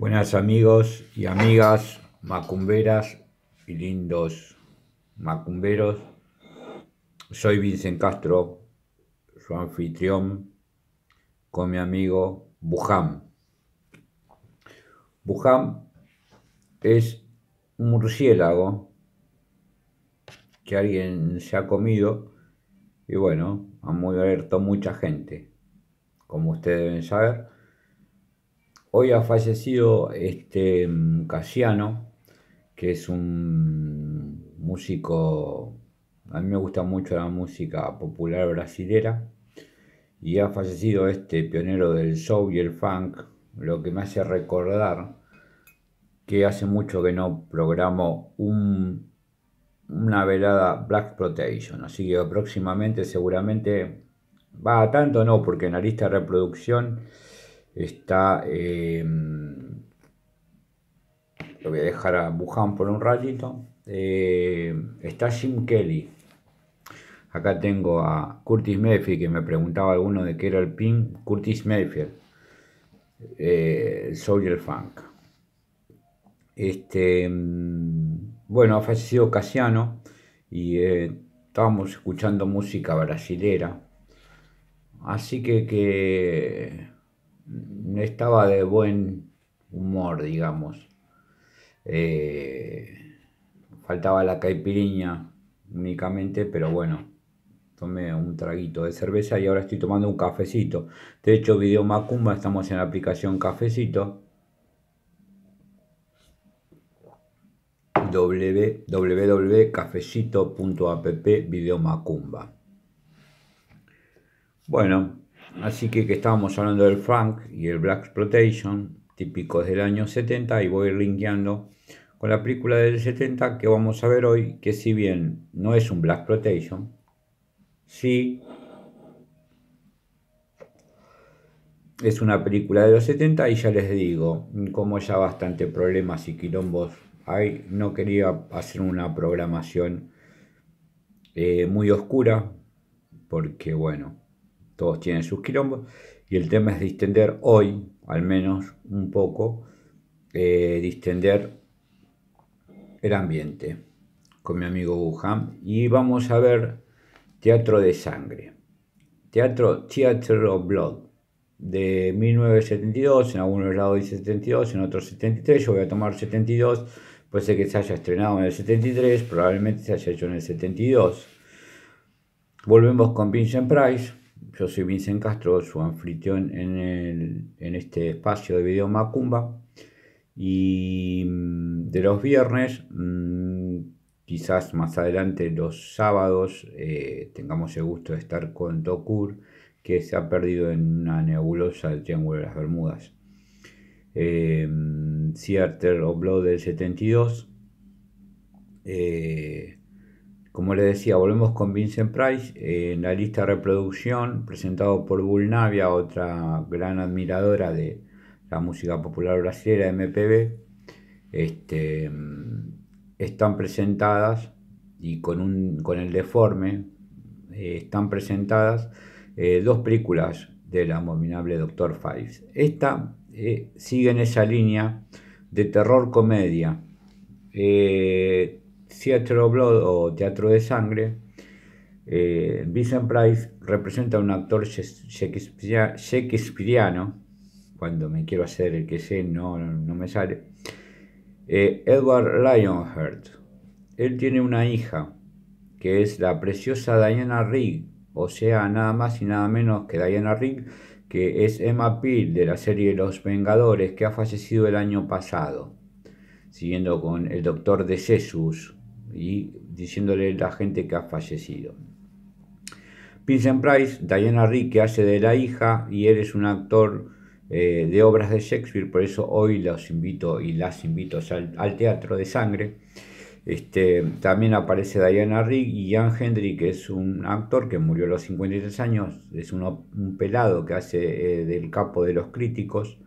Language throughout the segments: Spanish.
Buenas amigos y amigas macumberas y lindos macumberos. Soy Vincent Castro, su anfitrión, con mi amigo Bujam. Buham es un murciélago que alguien se ha comido y bueno, ha muerto mucha gente. Como ustedes deben saber, Hoy ha fallecido este Casiano, que es un músico, a mí me gusta mucho la música popular brasilera, y ha fallecido este pionero del show y el funk, lo que me hace recordar que hace mucho que no programo una velada Black Protection, así que próximamente seguramente va a tanto no, porque en la lista de reproducción Está. Eh, lo voy a dejar a Buján por un ratito. Eh, está Jim Kelly. Acá tengo a Curtis Mayfield, que me preguntaba alguno de qué era el pin. Curtis Mayfield, eh, el Funk. Este, mm, bueno, ha fallecido Casiano y eh, estábamos escuchando música brasilera. Así que, que estaba de buen humor, digamos. Eh, faltaba la caipiriña únicamente, pero bueno, tomé un traguito de cerveza y ahora estoy tomando un cafecito. De hecho, Video Macumba, estamos en la aplicación Cafecito. www.cafecito.app Video Macumba. Bueno, Así que, que estábamos hablando del Frank y el black exploitation, típicos del año 70, y voy linkeando con la película del 70 que vamos a ver hoy, que si bien no es un black exploitation, sí es una película de los 70 y ya les digo, como ya bastante problemas y quilombos hay, no quería hacer una programación eh, muy oscura, porque bueno, todos tienen sus quilombos, y el tema es distender hoy, al menos un poco, eh, distender el ambiente con mi amigo Wuhan y vamos a ver Teatro de Sangre, Teatro Theater of Blood de 1972, en algunos lados dice 72, en otros 73, yo voy a tomar 72, puede ser que se haya estrenado en el 73, probablemente se haya hecho en el 72. Volvemos con Vincent Price, yo soy Vincent Castro, su anfitrión en, este espacio de video Macumba. Y mm, de los viernes, mm, quizás más adelante los sábados, eh, tengamos el gusto de estar con Tokur, que se ha perdido en una nebulosa del Triángulo de las Bermudas. Eh, mm, Theater of del 72. Como les decía, volvemos con Vincent Price eh, en la lista de reproducción presentado por Bulnavia, otra gran admiradora de la música popular brasileña MPB. Este, mm, están presentadas y con, un, con el deforme eh, están presentadas eh, dos películas del abominable Doctor Fives. Esta sigue en esa línea de terror comedia. Eh, Teatro Blood o Teatro de Sangre, eh, Vincent Price representa a un actor shakespeariano, cuando me quiero hacer el que sé, no, no me sale, eh, Edward Lionheart. Él tiene una hija, que es la preciosa Diana Rigg, o sea, nada más y nada menos que Diana Rigg, que es Emma Peel de la serie Los Vengadores, que ha fallecido el año pasado, siguiendo con el doctor de Jesús y diciéndole la gente que ha fallecido. Vincent Price, Diana Rick, que hace de la hija, y él es un actor eh, de obras de Shakespeare, por eso hoy los invito y las invito al, Teatro de Sangre. Este, también aparece Diana Rick y Ian Hendry, que es un actor que murió a los 53 años, es un pelado que hace eh, del capo de los críticos.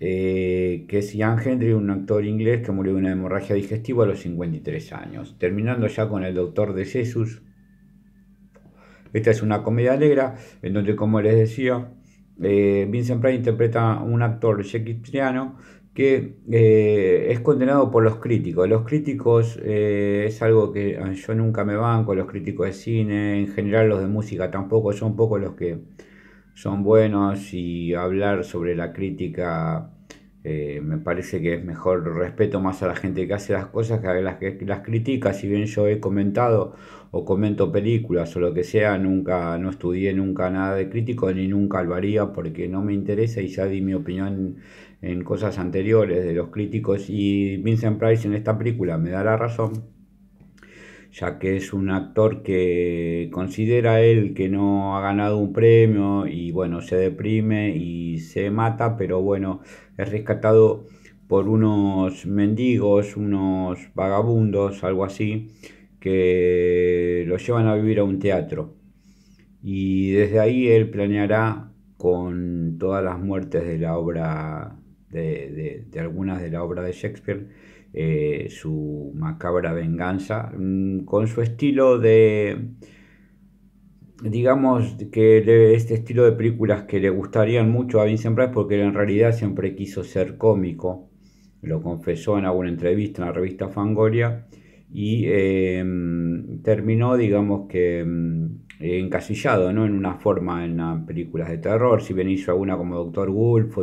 Eh, que es Ian Hendry, un actor inglés que murió de una hemorragia digestiva a los 53 años. Terminando ya con El Doctor de Jesús Esta es una comedia negra en donde, como les decía, eh, Vincent Price interpreta un actor shakespeariano que eh, es condenado por los críticos. Los críticos es algo que yo nunca me banco, los críticos de cine, en general los de música tampoco, son pocos los que son buenos y hablar sobre la crítica eh, me parece que es mejor, respeto más a la gente que hace las cosas que a las que las critica, si bien yo he comentado o comento películas o lo que sea, nunca, no estudié nunca nada de crítico ni nunca lo porque no me interesa y ya di mi opinión en cosas anteriores de los críticos y Vincent Price en esta película me da la razón ya que es un actor que considera él que no ha ganado un premio y bueno, se deprime y se mata, pero bueno, es rescatado por unos mendigos, unos vagabundos, algo así, que lo llevan a vivir a un teatro. Y desde ahí él planeará con todas las muertes de la obra de, algunas de la obra de Shakespeare, eh, su macabra venganza, mm, con su estilo de, digamos que este estilo de películas que le gustarían mucho a Vincent Price porque en realidad siempre quiso ser cómico, lo confesó en alguna entrevista en la revista Fangoria y eh, mm, terminó digamos que mm, encasillado ¿no? en una forma en las películas de terror, si bien hizo alguna como Doctor Wolf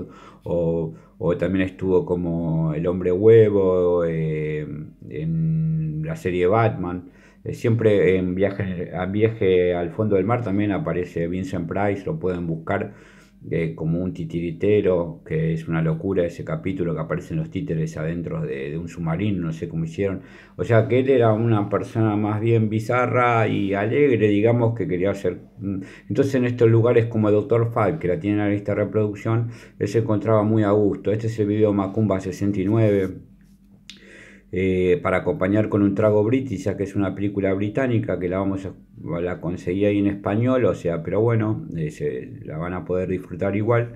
o, también estuvo como El hombre huevo eh, en la serie Batman. Eh, siempre en viaje, en viaje al fondo del mar también aparece Vincent Price, lo pueden buscar de como un titiritero, que es una locura ese capítulo que aparecen los títeres adentro de, un submarino, no sé cómo hicieron. O sea que él era una persona más bien bizarra y alegre, digamos, que quería ser, mm. Entonces en estos lugares como Dr. Falk, que la tienen en la lista de reproducción, él se encontraba muy a gusto. Este es el video Macumba 69. Eh, para acompañar con un trago british, ya que es una película británica que la vamos a la conseguí ahí en español, o sea, pero bueno, la van a poder disfrutar igual.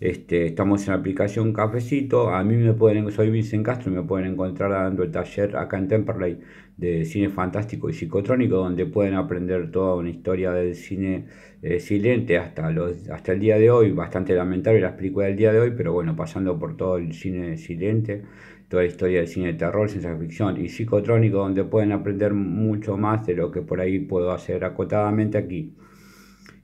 Este, estamos en la aplicación Cafecito, a mí me pueden, soy Vincent Castro, me pueden encontrar dando el taller acá en Temperley de cine fantástico y psicotrónico, donde pueden aprender toda una historia del cine eh, silente hasta, los, hasta el día de hoy, bastante lamentable la explico del día de hoy, pero bueno, pasando por todo el cine silente, toda la historia del cine de terror, ciencia ficción y psicotrónico, donde pueden aprender mucho más de lo que por ahí puedo hacer ser acotadamente aquí.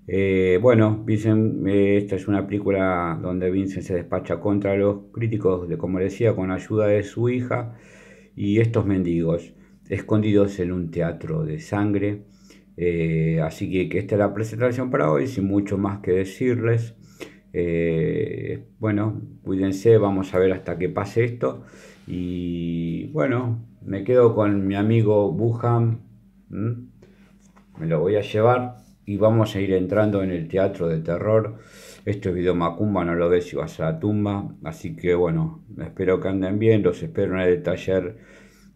Eh, bueno, Vincent, eh, esta es una película donde Vincent se despacha contra los críticos, de, como decía, con ayuda de su hija y estos mendigos, escondidos en un teatro de sangre. Eh, así que, que, esta es la presentación para hoy, sin mucho más que decirles. bueno, cuídense, vamos a ver hasta que pase esto. Y bueno, me quedo con mi amigo Buham me lo voy a llevar y vamos a ir entrando en el teatro de terror. Esto es video Macumba, no lo ves si vas a la tumba. Así que bueno, espero que anden bien, los espero en el taller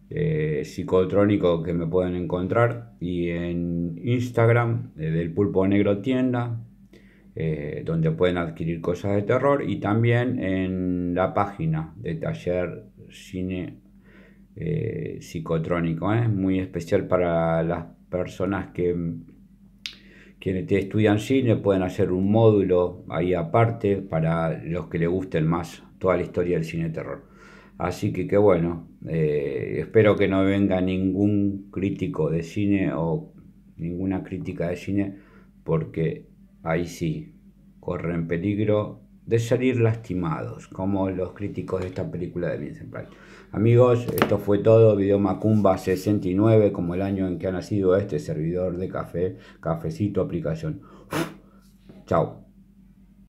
eh, psicotrónico que me pueden encontrar y en Instagram eh, del Pulpo Negro Tienda. Eh, donde pueden adquirir cosas de terror y también en la página de taller cine psicotrónico es muy especial para las personas que, que estudian cine pueden hacer un módulo ahí aparte para los que les gusten más toda la historia del cine terror. Así que qué bueno, eh, espero que no venga ningún crítico de cine o ninguna crítica de cine porque ahí sí corren peligro de salir lastimados, como los críticos de esta película de Vincent Price. Amigos, esto fue todo, video Macumba 69, como el año en que ha nacido este servidor de café, cafecito, aplicación. Chao.